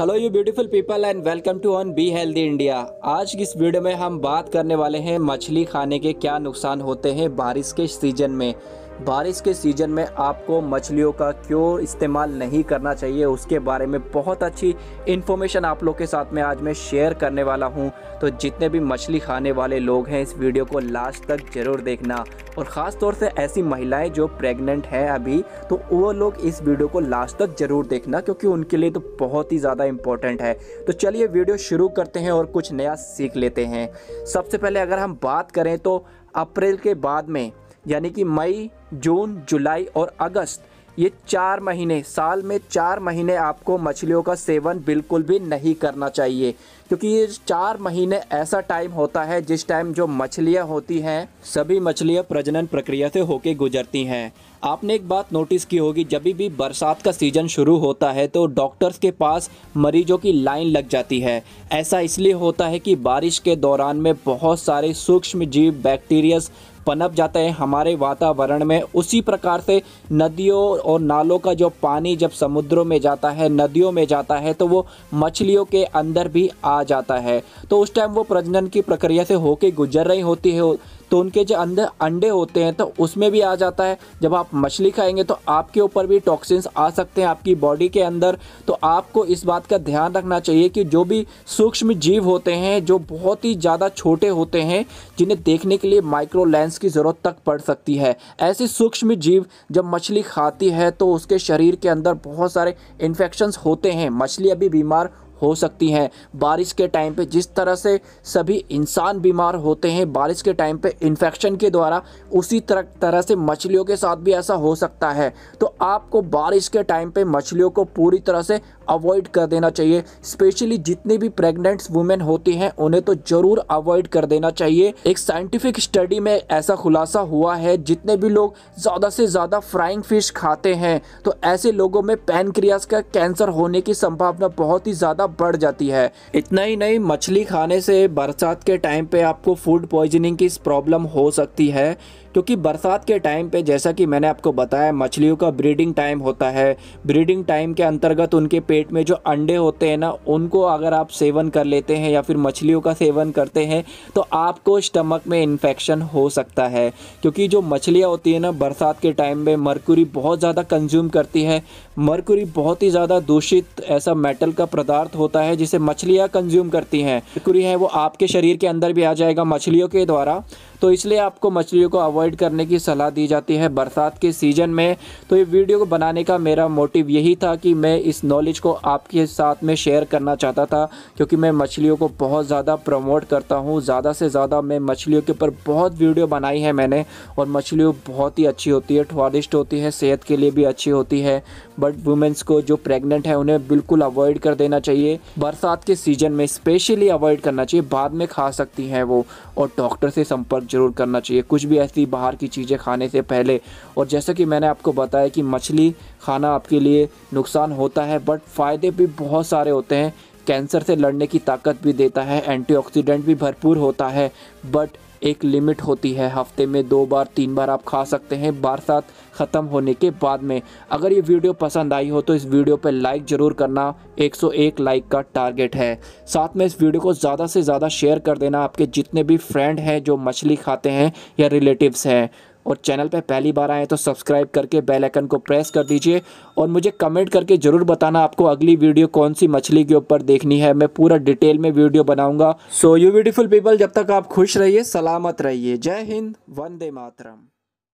hello you beautiful people and welcome to on be healthy India आज की इस video में हम बात करने वाले हैं मछली खाने के क्या नुकसान होते हैं बारिश के सीजन में बारिश के सीज़न में आपको मछलियों का क्यों इस्तेमाल नहीं करना चाहिए उसके बारे में बहुत अच्छी इन्फॉर्मेशन आप लोग के साथ में आज मैं शेयर करने वाला हूं तो जितने भी मछली खाने वाले लोग हैं इस वीडियो को लास्ट तक ज़रूर देखना और ख़ास तौर से ऐसी महिलाएं जो प्रेग्नेंट हैं अभी तो वो लोग इस वीडियो को लास्ट तक ज़रूर देखना क्योंकि उनके लिए तो बहुत ही ज़्यादा इम्पोर्टेंट है तो चलिए वीडियो शुरू करते हैं और कुछ नया सीख लेते हैं सबसे पहले अगर हम बात करें तो अप्रैल के बाद में यानी कि मई जून जुलाई और अगस्त ये चार महीने साल में चार महीने आपको मछलियों का सेवन बिल्कुल भी नहीं करना चाहिए क्योंकि ये चार महीने ऐसा टाइम होता है जिस टाइम जो मछलियाँ होती हैं सभी मछलियाँ प्रजनन प्रक्रिया से होके गुजरती हैं आपने एक बात नोटिस की होगी जब भी बरसात का सीज़न शुरू होता है तो डॉक्टर्स के पास मरीजों की लाइन लग जाती है ऐसा इसलिए होता है कि बारिश के दौरान में बहुत सारे सूक्ष्म जीव बैक्टीरियस पनप जाता है हमारे वातावरण में उसी प्रकार से नदियों और नालों का जो पानी जब समुद्रों में जाता है नदियों में जाता है तो वो मछलियों के अंदर भी आ जाता है तो उस टाइम वो प्रजनन की प्रक्रिया से होके गुजर रही होती है तो उनके जो अंदर अंडे होते हैं तो उसमें भी आ जाता है जब आप मछली खाएंगे तो आपके ऊपर भी टॉक्सिन्स आ सकते हैं आपकी बॉडी के अंदर तो आपको इस बात का ध्यान रखना चाहिए कि जो भी सूक्ष्म जीव होते हैं जो बहुत ही ज़्यादा छोटे होते हैं जिन्हें देखने के लिए माइक्रो लेंस की ज़रूरत तक पड़ सकती है ऐसे सूक्ष्म जीव जब मछली खाती है तो उसके शरीर के अंदर बहुत सारे इन्फेक्शन्स होते हैं मछली अभी बीमार हो सकती हैं बारिश के टाइम पे जिस तरह से सभी इंसान बीमार होते हैं बारिश के टाइम पे इन्फेक्शन के द्वारा उसी तरह तरह से मछलियों के साथ भी ऐसा हो सकता है तो आपको बारिश के टाइम पे मछलियों को पूरी तरह से अवॉइड कर देना चाहिए स्पेशली जितनी भी प्रेग्नेंट वुमेन होती हैं उन्हें तो ज़रूर अवॉइड कर देना चाहिए एक साइंटिफिक स्टडी में ऐसा खुलासा हुआ है जितने भी लोग ज़्यादा से ज़्यादा फ्राइंग फिश खाते हैं तो ऐसे लोगों में पैनक्रियास का कैंसर होने की संभावना बहुत ही ज़्यादा बढ़ जाती है इतना ही नहीं मछली खाने से बरसात के टाइम पे आपको फूड पॉइजनिंग की प्रॉब्लम हो सकती है क्योंकि बरसात के टाइम पे जैसा कि मैंने आपको बताया मछलियों का ब्रीडिंग टाइम होता है ब्रीडिंग टाइम के अंतर्गत उनके पेट पेट में जो अंडे होते हैं ना उनको अगर आप सेवन कर लेते हैं या फिर मछलियों का सेवन करते हैं तो आपको स्टमक में इन्फेक्शन हो सकता है क्योंकि जो मछलियाँ होती है ना बरसात के टाइम में मरकुरी बहुत ज़्यादा कंज्यूम करती है मरकुरी बहुत ही ज़्यादा दूषित ऐसा मेटल का पदार्थ होता है जिसे मछलियाँ कंज्यूम करती हैं मरकुरी है वो आपके शरीर के अंदर भी आ जाएगा मछलियों के द्वारा तो इसलिए आपको मछलियों को अवॉइड करने की सलाह दी जाती है बरसात के सीज़न में तो ये वीडियो को बनाने का मेरा मोटिव यही था कि मैं इस नॉलेज को आपके साथ में शेयर करना चाहता था क्योंकि मैं मछलियों को बहुत ज़्यादा प्रमोट करता हूँ ज़्यादा से ज़्यादा मैं मछलियों के ऊपर बहुत वीडियो बनाई है मैंने और मछलियों बहुत ही अच्छी होती है स्वादिष्ट होती है सेहत के लिए भी अच्छी होती है बट वुमेंस को जो प्रेग्नेंट है उन्हें बिल्कुल अवॉइड कर देना चाहिए बरसात के सीजन में स्पेशली अवॉइड करना चाहिए बाद में खा सकती हैं वो और डॉक्टर से संपर्क जरूर करना चाहिए कुछ भी ऐसी बाहर की चीज़ें खाने से पहले और जैसा कि मैंने आपको बताया कि मछली खाना आपके लिए नुकसान होता है बट फ़ायदे भी बहुत सारे होते हैं कैंसर से लड़ने की ताकत भी देता है एंटीऑक्सीडेंट भी भरपूर होता है बट एक लिमिट होती है हफ्ते में दो बार तीन बार आप खा सकते हैं साथ ख़त्म होने के बाद में अगर ये वीडियो पसंद आई हो तो इस वीडियो पर लाइक ज़रूर करना 101 लाइक का टारगेट है साथ में इस वीडियो को ज़्यादा से ज़्यादा शेयर कर देना आपके जितने भी फ्रेंड हैं जो मछली खाते हैं या रिलेटिव्स हैं और चैनल पर पहली बार आए तो सब्सक्राइब करके बेल आइकन को प्रेस कर दीजिए और मुझे कमेंट करके ज़रूर बताना आपको अगली वीडियो कौन सी मछली के ऊपर देखनी है मैं पूरा डिटेल में वीडियो बनाऊंगा सो यू ब्यूटीफुल पीपल जब तक आप खुश रहिए सलामत रहिए जय हिंद वंदे मातरम